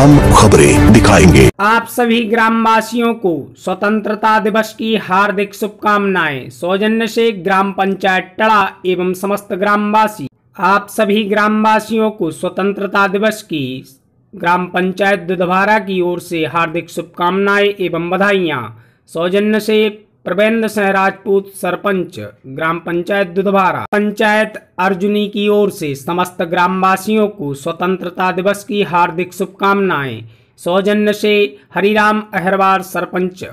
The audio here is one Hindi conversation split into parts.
हम खबरें दिखाएंगे आप सभी ग्रामवासियों को स्वतंत्रता दिवस की हार्दिक शुभकामनाएं सौजन्य से ग्राम पंचायत टड़ा एवं समस्त ग्रामवासी आप सभी ग्रामवासियों को स्वतंत्रता दिवस की ग्राम पंचायत दुधवारा की ओर से हार्दिक शुभकामनाएं एवं बधाइयां सौजन्य से प्रवेंद्र सिंह राजपूत सरपंच ग्राम पंचायत दुधवारा पंचायत अर्जुनी की ओर से समस्त ग्रामवासियों को स्वतंत्रता दिवस की हार्दिक शुभकामनाएं सौजन्य से हरिराम अहरवार सरपंच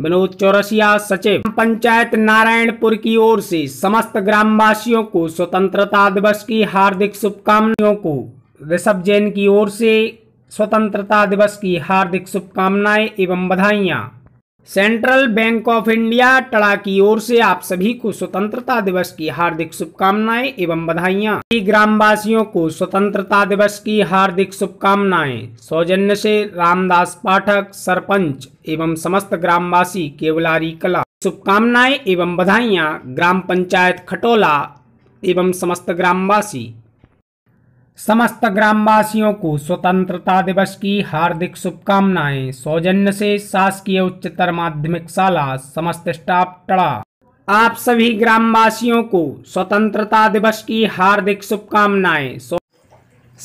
विनोद चौरसिया सचिव पंचायत नारायणपुर की ओर से समस्त ग्रामवासियों को स्वतंत्रता दिवस की हार्दिक शुभकामनाओं को ऋषभ जैन की ओर से स्वतंत्रता दिवस की हार्दिक शुभकामनाएं एवं बधाइयां सेंट्रल बैंक ऑफ इंडिया टड़ा की ओर से आप सभी को स्वतंत्रता दिवस की हार्दिक शुभकामनाएं एवं बधाइयां ग्रामवासियों को स्वतंत्रता दिवस की हार्दिक शुभकामनाएं सौजन्य से रामदास पाठक सरपंच एवं समस्त ग्रामवासी केवलारी कला शुभकामनाएं एवं बधाइयां ग्राम पंचायत खटोला एवं समस्त ग्रामवासी समस्त ग्रामवासियों को स्वतंत्रता दिवस की हार्दिक शुभकामनाएं सौजन्य से शासकीय उच्चतर माध्यमिक शाला समस्त स्टाफ टड़ा आप सभी ग्रामवासियों को स्वतंत्रता दिवस की हार्दिक शुभकामनाएं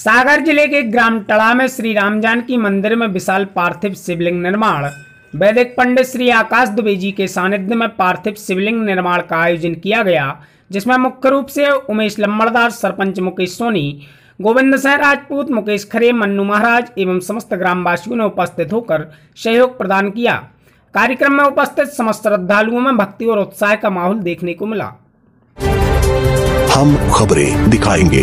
सागर जिले के ग्राम टड़ा में श्री जानकी मंदिर में विशाल पार्थिव शिवलिंग निर्माण वैदिक पंडित श्री आकाश दुबे जी के सानिध्य में पार्थिव शिवलिंग निर्माण का आयोजन किया गया जिसमें मुख्य रूप से उमेश लम्बड़दार सरपंच मुकेश सोनी गोविंद सिंह राजपूत मुकेश खरे मन्नू महाराज एवं समस्त ग्रामवासियों ने उपस्थित होकर सहयोग प्रदान किया कार्यक्रम में उपस्थित समस्त श्रद्धालुओं में भक्ति और उत्साह का माहौल देखने को मिला हम खबरें दिखाएंगे